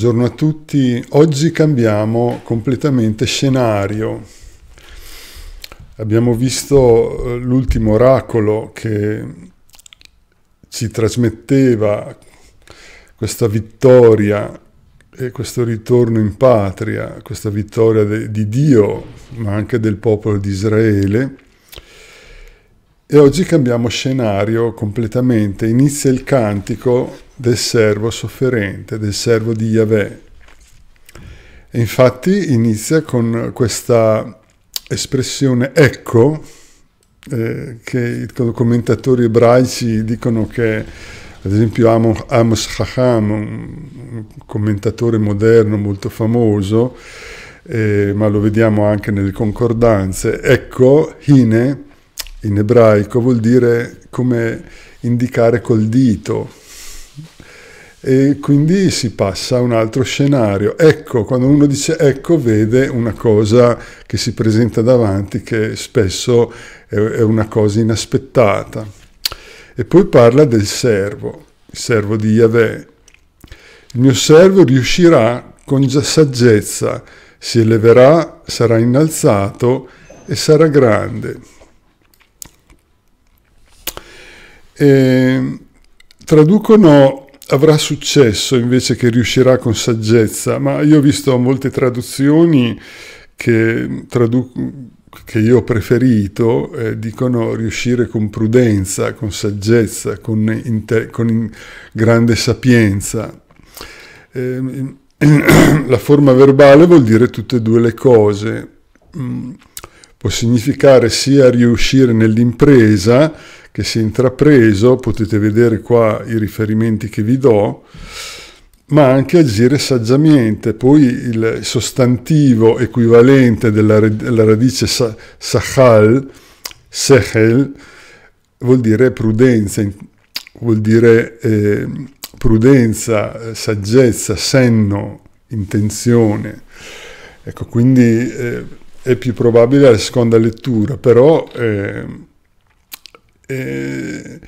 Buongiorno a tutti. Oggi cambiamo completamente scenario. Abbiamo visto eh, l'ultimo oracolo che ci trasmetteva questa vittoria e questo ritorno in patria, questa vittoria de- di Dio, ma anche del popolo di Israele. E oggi cambiamo scenario completamente. Inizia il cantico del servo sofferente, del servo di Yahweh. E infatti inizia con questa espressione ecco, eh, che i commentatori ebraici dicono che, ad esempio, Amos Chacham, un commentatore moderno molto famoso, eh, ma lo vediamo anche nelle concordanze, ecco, hine, in ebraico, vuol dire come indicare col dito, e quindi si passa a un altro scenario. Ecco, quando uno dice ecco, vede una cosa che si presenta davanti che spesso è una cosa inaspettata. E poi parla del servo, il servo di Yahweh. Il mio servo riuscirà con saggezza, si eleverà, sarà innalzato e sarà grande. E ehm, traducono avrà successo invece che riuscirà con saggezza, ma io ho visto molte traduzioni che, tradu- che io ho preferito, eh, dicono riuscire con prudenza, con saggezza, con, inter- con grande sapienza. Eh, la forma verbale vuol dire tutte e due le cose, mm, può significare sia riuscire nell'impresa, che si è intrapreso, potete vedere qua i riferimenti che vi do, ma anche agire saggiamente. Poi il sostantivo equivalente della, della radice sa, sahal, sehel, vuol dire prudenza, vuol dire eh, prudenza, saggezza, senno, intenzione. Ecco, quindi eh, è più probabile la seconda lettura, però eh, eh,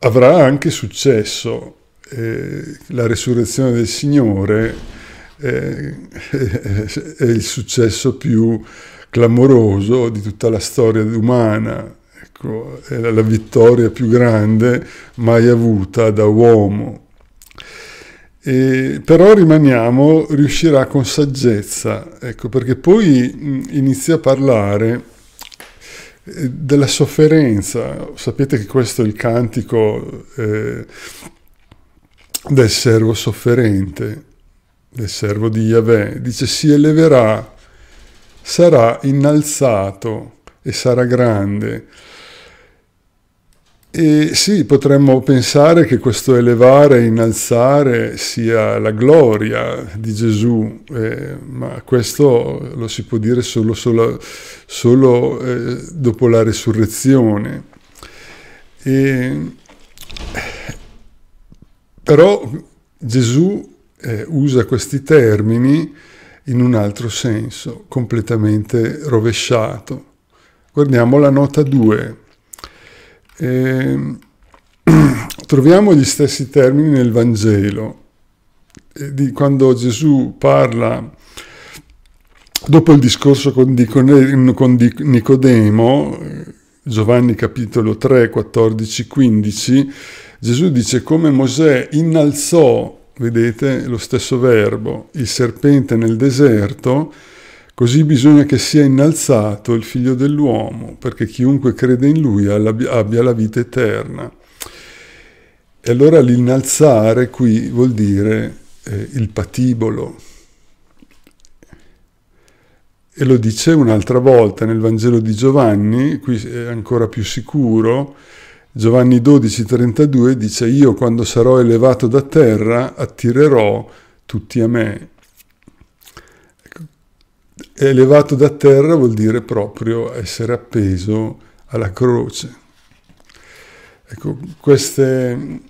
avrà anche successo. Eh, la resurrezione del Signore eh, è il successo più clamoroso di tutta la storia umana, ecco, è la vittoria più grande mai avuta da uomo. E, però rimaniamo, riuscirà con saggezza, ecco, perché poi inizia a parlare della sofferenza. Sapete che questo è il cantico eh, del servo sofferente, del servo di Yahweh. Dice si eleverà, sarà innalzato e sarà grande e sì, potremmo pensare che questo elevare innalzare sia la gloria di Gesù, eh, ma questo lo si può dire solo, solo, solo eh, dopo la risurrezione. E, però Gesù eh, usa questi termini in un altro senso, completamente rovesciato. Guardiamo la nota 2. Eh, troviamo gli stessi termini nel Vangelo, eh, quando Gesù parla, dopo il discorso con, Nicodemo, eh, Giovanni capitolo 3, 14, 15, Gesù dice come Mosè innalzò, vedete lo stesso verbo, il serpente nel deserto, Così bisogna che sia innalzato il figlio dell'uomo, perché chiunque crede in lui abbia la vita eterna. E allora l'innalzare qui vuol dire eh, il patibolo. E lo dice un'altra volta nel Vangelo di Giovanni, qui è ancora più sicuro, Giovanni 12,32 dice, io quando sarò elevato da terra attirerò tutti a me elevato da terra vuol dire proprio essere appeso alla croce. Ecco, queste,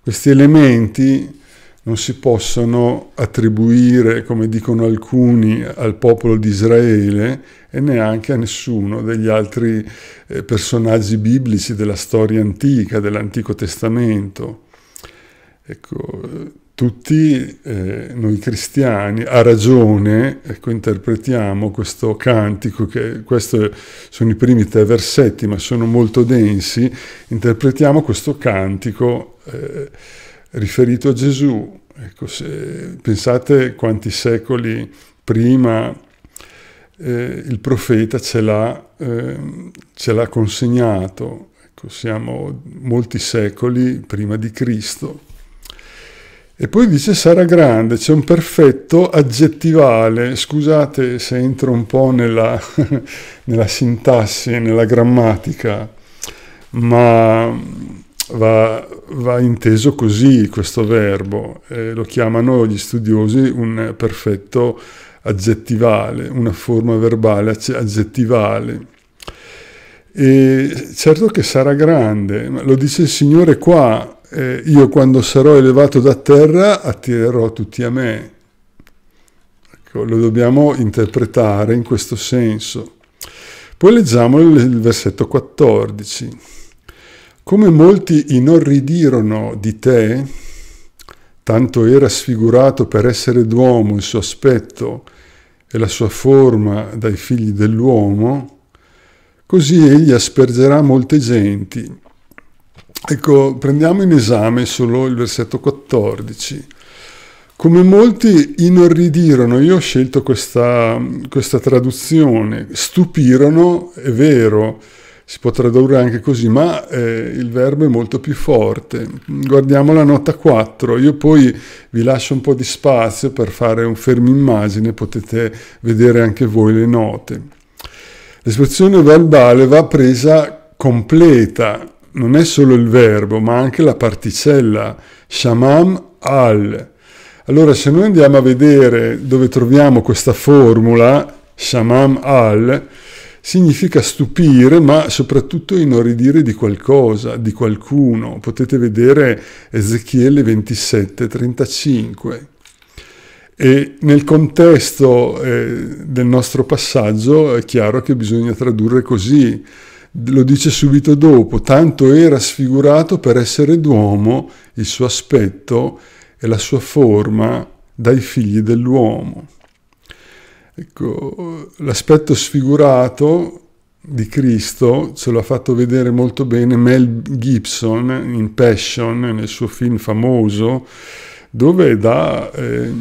questi elementi non si possono attribuire, come dicono alcuni, al popolo di Israele e neanche a nessuno degli altri eh, personaggi biblici della storia antica, dell'Antico Testamento. Ecco, tutti eh, noi cristiani a ragione ecco, interpretiamo questo cantico, che questi sono i primi tre versetti ma sono molto densi, interpretiamo questo cantico eh, riferito a Gesù. Ecco, se, pensate quanti secoli prima eh, il profeta ce l'ha, ehm, ce l'ha consegnato, ecco, siamo molti secoli prima di Cristo. E poi dice sarà grande, c'è un perfetto aggettivale, scusate se entro un po' nella, nella sintassi, nella grammatica, ma va, va inteso così questo verbo, eh, lo chiamano gli studiosi un perfetto aggettivale, una forma verbale aggettivale. E certo che sarà grande, ma lo dice il Signore qua, eh, io quando sarò elevato da terra attirerò tutti a me. Ecco, lo dobbiamo interpretare in questo senso. Poi leggiamo il versetto 14. Come molti inorridirono di te, tanto era sfigurato per essere d'uomo il suo aspetto e la sua forma dai figli dell'uomo, così egli aspergerà molte genti Ecco, prendiamo in esame solo il versetto 14. Come molti inorridirono, io ho scelto questa, questa traduzione, stupirono, è vero, si può tradurre anche così, ma eh, il verbo è molto più forte. Guardiamo la nota 4, io poi vi lascio un po' di spazio per fare un fermo immagine, potete vedere anche voi le note. L'espressione verbale va presa completa, non è solo il verbo, ma anche la particella shamam al. Allora, se noi andiamo a vedere dove troviamo questa formula, shamam al, significa stupire, ma soprattutto inorridire di qualcosa, di qualcuno. Potete vedere Ezechiele 27:35. E nel contesto eh, del nostro passaggio è chiaro che bisogna tradurre così lo dice subito dopo, tanto era sfigurato per essere d'uomo il suo aspetto e la sua forma dai figli dell'uomo. Ecco, l'aspetto sfigurato di Cristo ce l'ha fatto vedere molto bene Mel Gibson in Passion, nel suo film famoso, dove dà eh,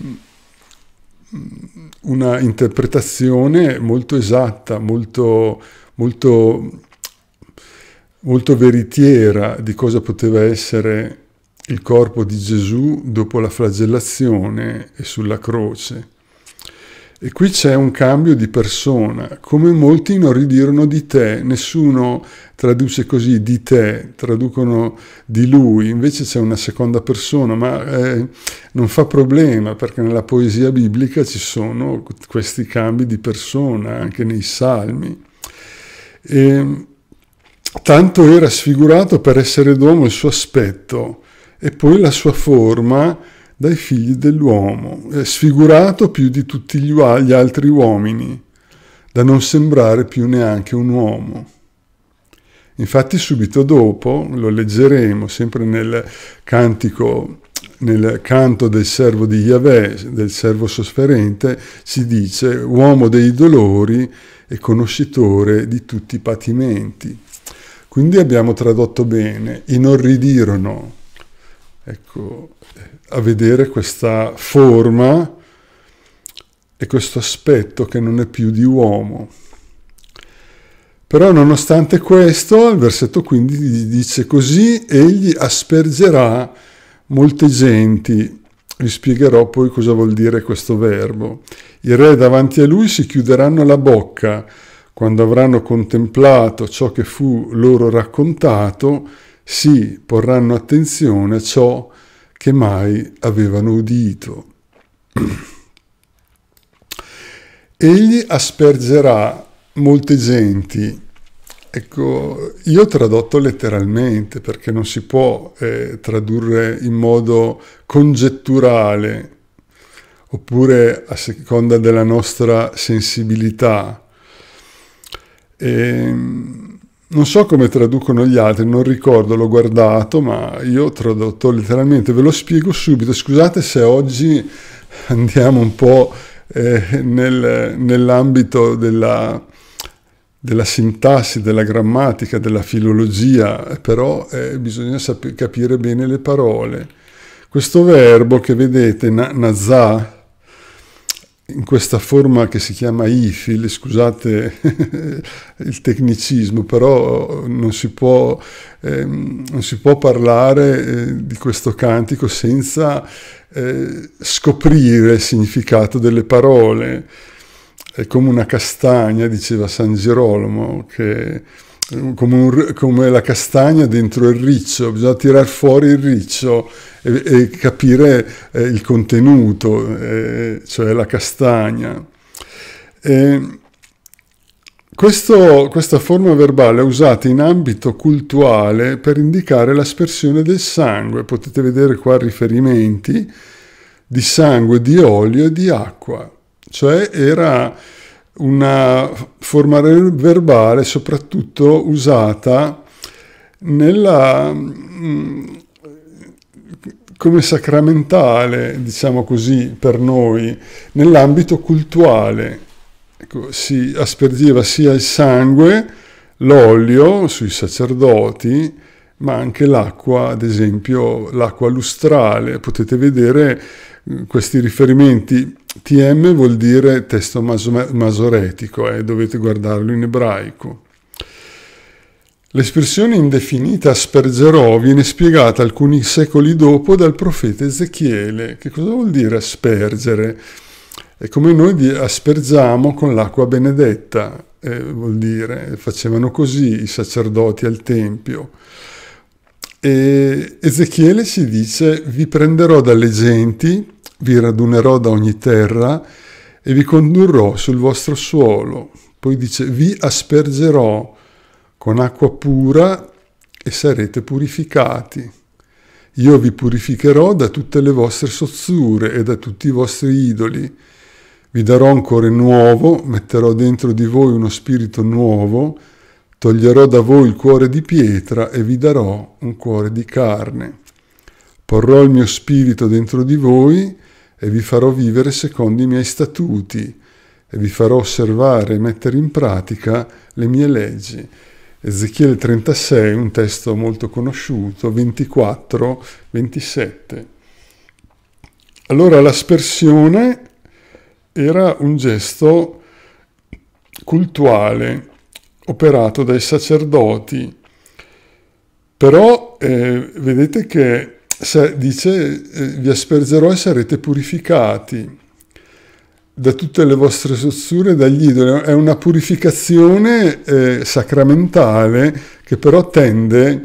una interpretazione molto esatta, molto, molto molto veritiera di cosa poteva essere il corpo di Gesù dopo la flagellazione e sulla croce. E qui c'è un cambio di persona, come molti non ridirono di te, nessuno traduce così di te, traducono di lui, invece c'è una seconda persona, ma eh, non fa problema perché nella poesia biblica ci sono questi cambi di persona anche nei salmi. E, ehm, tanto era sfigurato per essere d'uomo il suo aspetto e poi la sua forma dai figli dell'uomo, sfigurato più di tutti gli, gli altri uomini, da non sembrare più neanche un uomo. Infatti subito dopo, lo leggeremo sempre nel cantico nel canto del servo di Yahweh, del servo sofferente, si dice uomo dei dolori e conoscitore di tutti i patimenti. Quindi abbiamo tradotto bene, inorridirono, ecco, a vedere questa forma e questo aspetto che non è più di uomo. Però nonostante questo, il versetto 15 dice così, egli aspergerà molte genti. Vi spiegherò poi cosa vuol dire questo verbo. I re davanti a lui si chiuderanno la bocca, quando avranno contemplato ciò che fu loro raccontato, si porranno attenzione a ciò che mai avevano udito. Egli aspergerà molte genti. Ecco, io ho tradotto letteralmente perché non si può eh, tradurre in modo congetturale oppure a seconda della nostra sensibilità e, ehm, non so come traducono gli altri, non ricordo, l'ho guardato, ma io ho tradotto letteralmente, ve lo spiego subito. Scusate se oggi andiamo un po' eh, nel, nell'ambito della, della, sintassi, della grammatica, della filologia, però eh, bisogna sapere, capire bene le parole. Questo verbo che vedete, na, nazà, in questa forma che si chiama IFIL, scusate il tecnicismo, però non si può, ehm, non si può parlare eh, di questo cantico senza eh, scoprire il significato delle parole. È come una castagna, diceva San Girolamo, che come, un, come, la castagna dentro il riccio, bisogna tirar fuori il riccio e, e capire eh, il contenuto, eh, cioè la castagna. Questo, questa forma verbale è usata in ambito cultuale per indicare l'aspersione del sangue, potete vedere qua riferimenti di sangue, di olio e di acqua, cioè era una forma verbale soprattutto usata nella, mm, come sacramentale, diciamo così, per noi, nell'ambito cultuale. Ecco, si aspergeva sia il sangue, l'olio sui sacerdoti, ma anche l'acqua, ad esempio l'acqua lustrale. Potete vedere mm, questi riferimenti TM vuol dire testo masoretico, eh, dovete guardarlo in ebraico. L'espressione indefinita aspergerò viene spiegata alcuni secoli dopo dal profeta Ezechiele. Che cosa vuol dire aspergere? È come noi aspergiamo con l'acqua benedetta, eh, vuol dire, facevano così i sacerdoti al Tempio. E Ezechiele ci dice, vi prenderò dalle genti vi radunerò da ogni terra e vi condurrò sul vostro suolo. Poi dice, vi aspergerò con acqua pura e sarete purificati. Io vi purificherò da tutte le vostre sozzure e da tutti i vostri idoli. Vi darò un cuore nuovo, metterò dentro di voi uno spirito nuovo, toglierò da voi il cuore di pietra e vi darò un cuore di carne. Porrò il mio spirito dentro di voi e vi farò vivere secondo i miei statuti e vi farò osservare e mettere in pratica le mie leggi. Ezechiele 36, un testo molto conosciuto, 24, 27. Allora l'aspersione era un gesto cultuale operato dai sacerdoti, però eh, vedete che dice eh, vi aspergerò e sarete purificati da tutte le vostre sozzure, dagli idoli. È una purificazione eh, sacramentale che però tende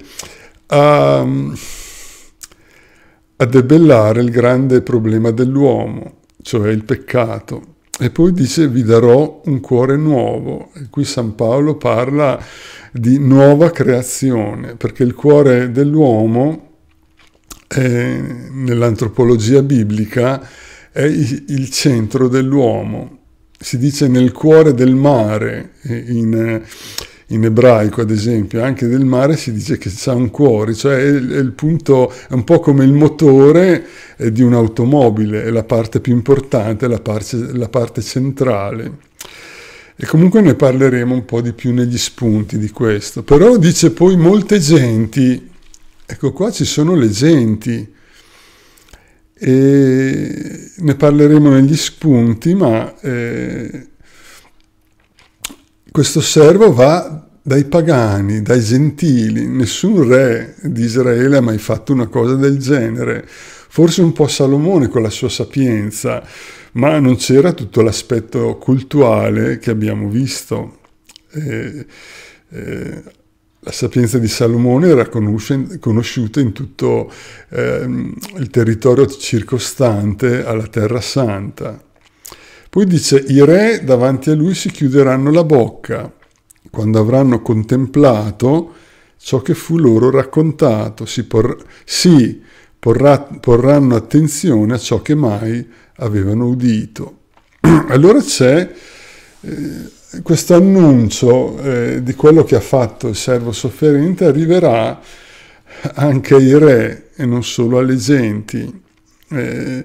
a, a debellare il grande problema dell'uomo, cioè il peccato. E poi dice vi darò un cuore nuovo. E qui San Paolo parla di nuova creazione, perché il cuore dell'uomo eh, nell'antropologia biblica è il centro dell'uomo, si dice nel cuore del mare, eh, in, eh, in, ebraico ad esempio, anche del mare si dice che c'è un cuore, cioè è, il, è il punto, è un po' come il motore eh, di un'automobile, è la parte più importante, la parte, la parte centrale. E comunque ne parleremo un po' di più negli spunti di questo. Però dice poi molte genti, Ecco qua ci sono le genti e ne parleremo negli spunti, ma eh, questo servo va dai pagani, dai gentili, nessun re di Israele ha mai fatto una cosa del genere. Forse un po' Salomone con la sua sapienza, ma non c'era tutto l'aspetto cultuale che abbiamo visto. Eh, eh, la sapienza di Salomone era conosciuta in tutto ehm, il territorio circostante alla Terra Santa. Poi dice, i re davanti a lui si chiuderanno la bocca quando avranno contemplato ciò che fu loro raccontato, si, por- si porrà, porranno attenzione a ciò che mai avevano udito. allora c'è eh, questo annuncio eh, di quello che ha fatto il servo sofferente arriverà anche ai re e non solo alle genti, eh,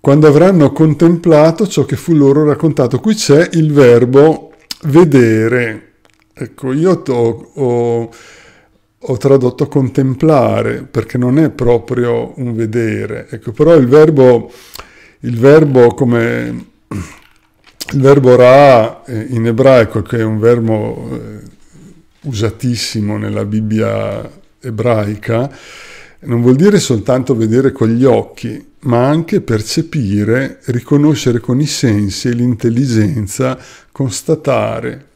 quando avranno contemplato ciò che fu loro raccontato. Qui c'è il verbo vedere. Ecco, io ho, ho, ho tradotto contemplare perché non è proprio un vedere, ecco, però il verbo, il verbo come il verbo ra eh, in ebraico, che è un verbo eh, usatissimo nella Bibbia ebraica, non vuol dire soltanto vedere con gli occhi, ma anche percepire, riconoscere con i sensi e l'intelligenza, constatare.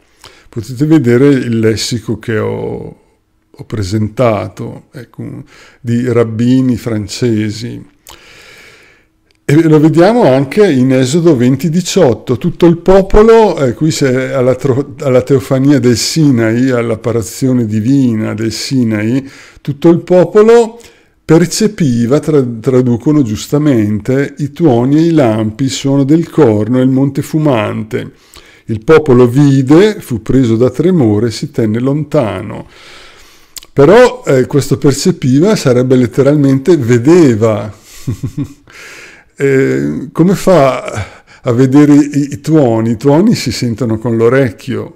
Potete vedere il lessico che ho, ho presentato ecco, di rabbini francesi e lo vediamo anche in Esodo 20:18, tutto il popolo, eh, qui alla, tro, alla, teofania del Sinai, all'apparazione divina del Sinai, tutto il popolo percepiva, tra, traducono giustamente, i tuoni e i lampi, il suono del corno e il monte fumante. Il popolo vide, fu preso da tremore e si tenne lontano. Però eh, questo percepiva sarebbe letteralmente vedeva. Eh, come fa a vedere i, i tuoni? I tuoni si sentono con l'orecchio,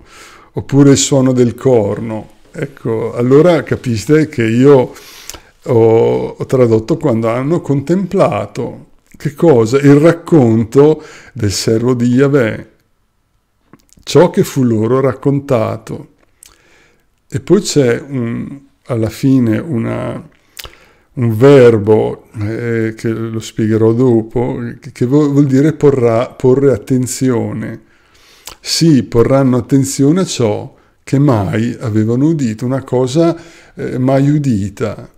oppure il suono del corno. Ecco, allora capite che io ho, ho tradotto quando hanno contemplato che cosa? Il racconto del servo di Yahweh, ciò che fu loro raccontato. E poi c'è un, alla fine una, un verbo eh, che lo spiegherò dopo, che vuol dire porrà, porre attenzione. Sì, porranno attenzione a ciò che mai avevano udito, una cosa eh, mai udita.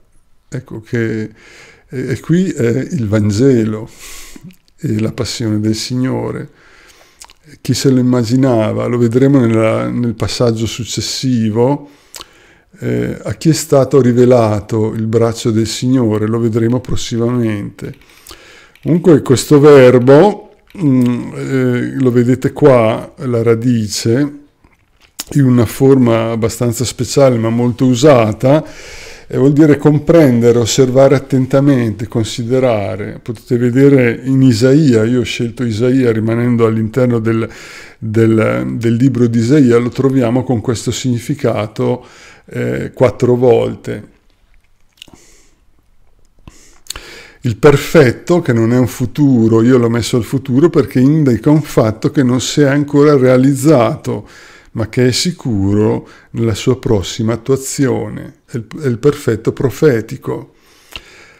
Ecco che e qui è il Vangelo e la passione del Signore. Chi se lo immaginava, lo vedremo nella, nel passaggio successivo, eh, a chi è stato rivelato il braccio del Signore, lo vedremo prossimamente. Comunque questo verbo, mh, mm, eh, lo vedete qua, la radice, in una forma abbastanza speciale ma molto usata, e vuol dire comprendere, osservare attentamente, considerare. Potete vedere in Isaia, io ho scelto Isaia rimanendo all'interno del, del, del libro di Isaia, lo troviamo con questo significato eh, quattro volte. Il perfetto, che non è un futuro, io l'ho messo al futuro perché indica un fatto che non si è ancora realizzato, ma che è sicuro nella sua prossima attuazione è il, perfetto profetico.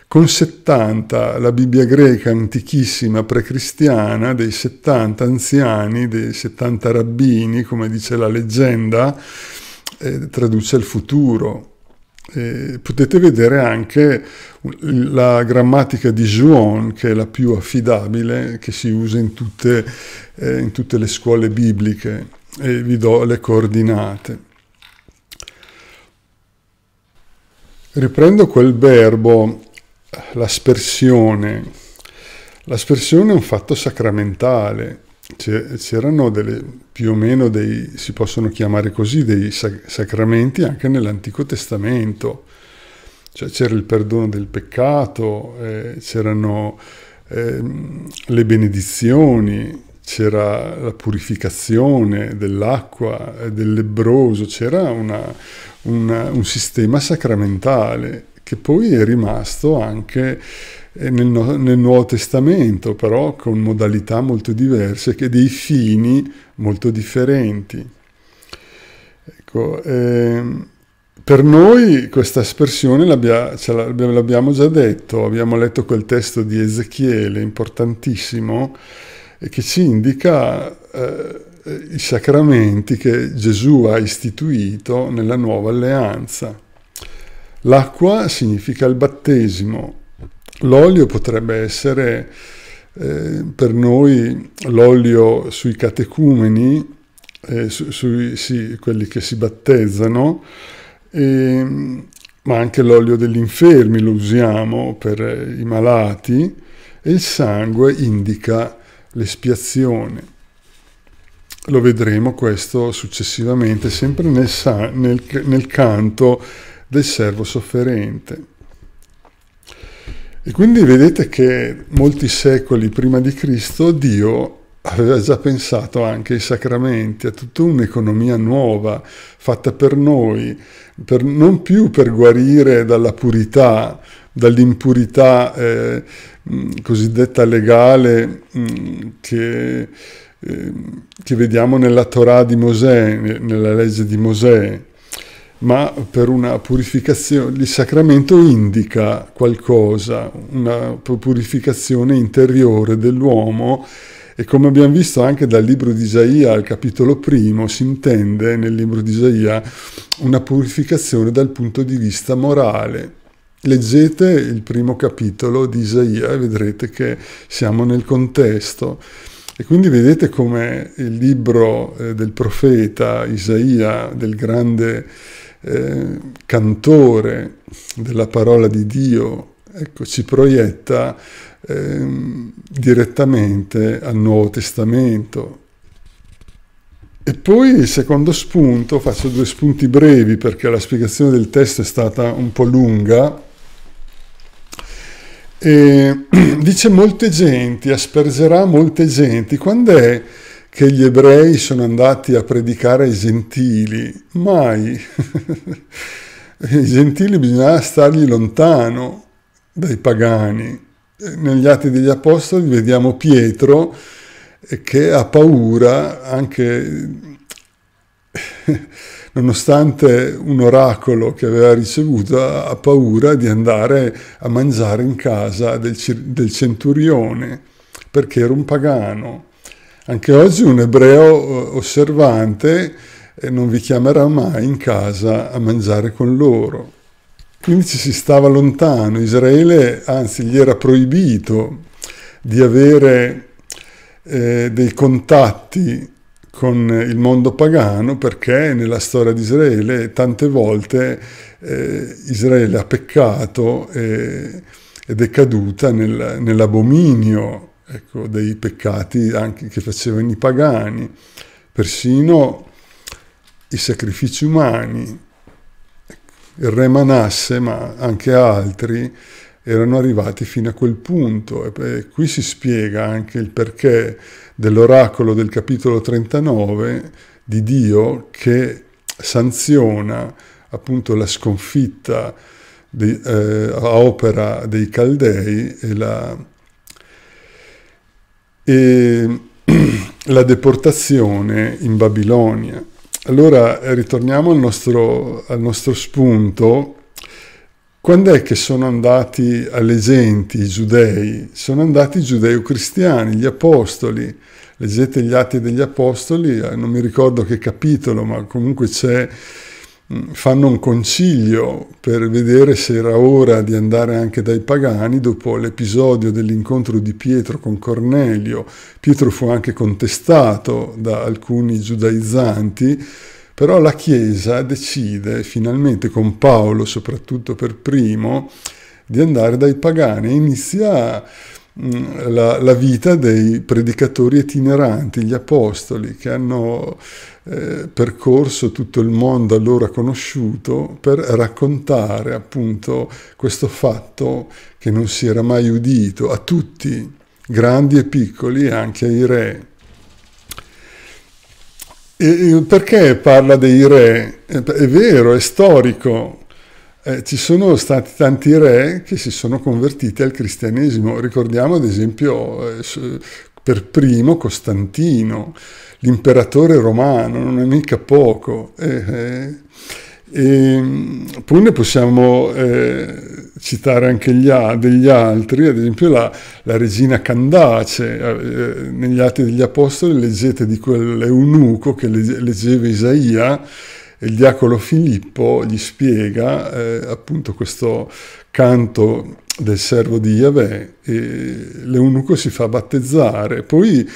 Con 70 la Bibbia greca antichissima precristiana dei 70 anziani, dei 70 rabbini, come dice la leggenda, eh, traduce il futuro. Eh, potete vedere anche la grammatica di Juan, che è la più affidabile, che si usa in tutte, eh, in tutte le scuole bibliche. E vi do le coordinate. Riprendo quel verbo, l'aspersione. L'aspersione è un fatto sacramentale. C'erano delle, più o meno dei, si possono chiamare così, dei sacramenti anche nell'Antico Testamento. Cioè c'era il perdono del peccato, eh, c'erano eh, le benedizioni, c'era la purificazione dell'acqua, eh, del lebbroso, c'era una un, un sistema sacramentale che poi è rimasto anche eh, nel, nel, Nuovo Testamento, però con modalità molto diverse, che dei fini molto differenti. Ecco, ehm, per noi questa aspersione l'abbiamo già detto, abbiamo letto quel testo di Ezechiele importantissimo eh, che ci indica eh, eh, i sacramenti che Gesù ha istituito nella nuova alleanza. L'acqua significa il battesimo, l'olio potrebbe essere eh, per noi l'olio sui catecumeni, eh, su, sui, sì, quelli che si battezzano, e, ma anche l'olio degli infermi lo usiamo per eh, i malati e il sangue indica l'espiazione lo vedremo questo successivamente, sempre nel, nel, nel canto del servo sofferente. E quindi vedete che molti secoli prima di Cristo Dio aveva già pensato anche ai sacramenti, a tutta un'economia nuova fatta per noi, per, non più per guarire dalla purità, dall'impurità eh, cosiddetta legale mh, che Ehm, che vediamo nella Torah di Mosè, nella legge di Mosè, ma per una purificazione, il sacramento indica qualcosa, una purificazione interiore dell'uomo e come abbiamo visto anche dal libro di Isaia al capitolo primo, si intende nel libro di Isaia una purificazione dal punto di vista morale. Leggete il primo capitolo di Isaia e vedrete che siamo nel contesto. E quindi vedete come il libro eh, del profeta Isaia, del grande eh, cantore della parola di Dio, ecco, ci proietta eh, direttamente al Nuovo Testamento. E poi il secondo spunto, faccio due spunti brevi perché la spiegazione del testo è stata un po' lunga, e dice molte genti, aspergerà molte genti. Quando è che gli ebrei sono andati a predicare ai gentili? Mai. I gentili bisognava stargli lontano dai pagani. Negli Atti degli Apostoli vediamo Pietro eh, che ha paura anche nonostante un oracolo che aveva ricevuto, ha paura di andare a mangiare in casa del, del centurione, perché era un pagano. Anche oggi un ebreo eh, osservante eh, non vi chiamerà mai in casa a mangiare con loro. Quindi ci si stava lontano, Israele anzi gli era proibito di avere eh, dei contatti con il mondo pagano perché nella storia di Israele tante volte eh, Israele ha peccato e, eh, ed è caduta nel, nell'abominio ecco, dei peccati anche che facevano i pagani, persino i sacrifici umani, ecco, il re Manasse ma anche altri erano arrivati fino a quel punto. E qui si spiega anche il perché dell'oracolo del capitolo 39 di Dio che sanziona appunto la sconfitta di, eh, a opera dei Caldei e la, e la deportazione in Babilonia. Allora ritorniamo al nostro, al nostro spunto quando è che sono andati alle genti, i giudei? Sono andati i giudeo-cristiani, gli apostoli. Leggete gli atti degli apostoli, eh, non mi ricordo che capitolo, ma comunque c'è mm, fanno un concilio per vedere se era ora di andare anche dai pagani dopo l'episodio dell'incontro di Pietro con Cornelio. Pietro fu anche contestato da alcuni giudaizzanti però la Chiesa decide finalmente, con Paolo soprattutto per primo, di andare dai pagani. Inizia la, la, vita dei predicatori itineranti, gli apostoli, che hanno eh, percorso tutto il mondo allora conosciuto per raccontare appunto questo fatto che non si era mai udito a tutti, grandi e piccoli, anche ai re perché parla dei re? È vero, è storico. Eh, ci sono stati tanti re che si sono convertiti al cristianesimo. Ricordiamo ad esempio eh, per primo Costantino, l'imperatore romano, non è mica poco. Eh, eh. E, ehm, poi ne possiamo eh, citare anche gli, degli altri, ad esempio la, la regina Candace, eh, eh negli Atti degli Apostoli leggete di quell'eunuco che leggeva Isaia e il diacolo Filippo gli spiega eh, appunto questo canto del servo di Yahweh e l'eunuco si fa battezzare. Poi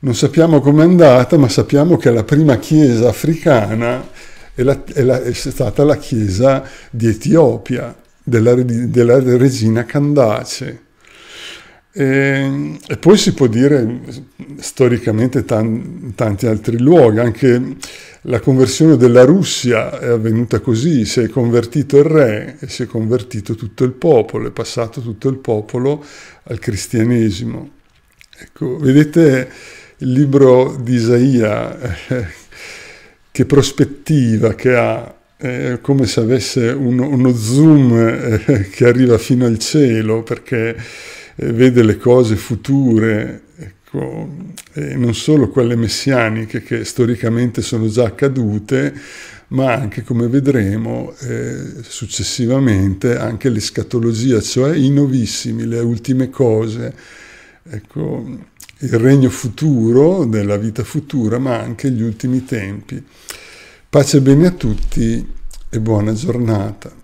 non sappiamo com'è andata, ma sappiamo che la prima chiesa africana è, la, è, la, è stata la chiesa di Etiopia, della, della regina Candace. E, e, poi si può dire storicamente tan, tanti altri luoghi, anche la conversione della Russia è avvenuta così, si è convertito il re e si è convertito tutto il popolo, è passato tutto il popolo al cristianesimo. Ecco, vedete il libro di Isaia, eh, che prospettiva che ha, è eh, come se avesse un, uno zoom eh, che arriva fino al cielo perché eh, vede le cose future, ecco, e non solo quelle messianiche che storicamente sono già accadute, ma anche, come vedremo eh, successivamente, anche l'escatologia, cioè i novissimi, le ultime cose. Ecco, il regno futuro, della vita futura, ma anche gli ultimi tempi. Pace e bene a tutti e buona giornata.